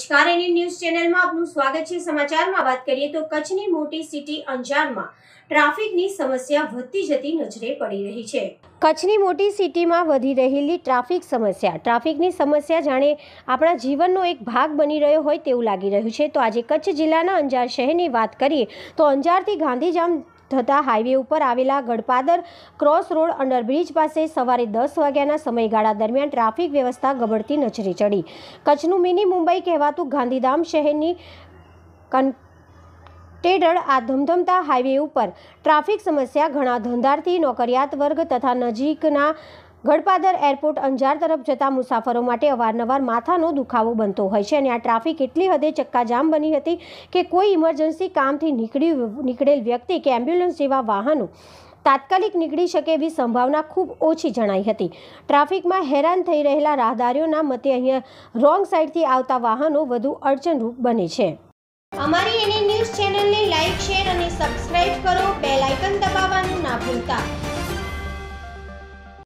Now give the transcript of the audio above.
નમસ્કાર એની ન્યૂઝ ચેનલમાં આપનું સ્વાગત છે સમાચારમાં વાત કરીએ તો કચ્છની મોટી સિટી અંજારમાં ટ્રાફિકની સમસ્યા વધતી જતી નજરે પડી રહી છે કચ્છની મોટી સિટીમાં વધી રહેલી ટ્રાફિક સમસ્યા ટ્રાફિકની સમસ્યા જાણે આપણા જીવનનો એક ભાગ બની રહ્યો હોય તેવું લાગી રહ્યું છે તો આજે કચ્છ જિલ્લાના અંજાર શહેરની વાત કરીએ તો અંજારથી ગાંધીધામ થતા હાઈવે ઉપર આવેલા ગડપાદર ક્રોસ રોડ અંડરબ્રિજ પાસે સવારે દસ વાગ્યાના સમયગાળા દરમિયાન ટ્રાફિક વ્યવસ્થા ગબડતી નજરે ચડી કચ્છનું મિની મુંબઈ કહેવાતું ગાંધીધામ શહેરની ટેડર આ ધમધમતા હાઈવે ઉપર ટ્રાફિક સમસ્યા ઘણા ધંધાર્થી નોકરિયાત વર્ગ તથા નજીકના ગડપાદર એરપોર્ટ અંજાર તરફ જતા મુસાફરો માટે અવારનવાર માથાનો દુખાવો બનતો હોય છે અને આ ટ્રાફિક એટલી હદે ચક્કાજામ બની હતી કે કોઈ ઇમરજન્સી કામથી નીકળી નીકળેલ વ્યક્તિ કે એમ્બ્યુલન્સ જેવા વાહનો તાત્કાલિક નીકળી શકે એવી સંભાવના ખૂબ ઓછી જણાઈ હતી ટ્રાફિકમાં હેરાન થઈ રહેલા રાહદારીઓના મતે અહીંયા રોંગ સાઈડથી આવતા વાહનો વધુ અડચણરૂપ બને છે અમારી એની ન્યૂઝ ચેનલને લાઇક શેર અને સબસ્ક્રાઈબ કરો બેલ આઇકન દબાવવાનું ના ભૂલતા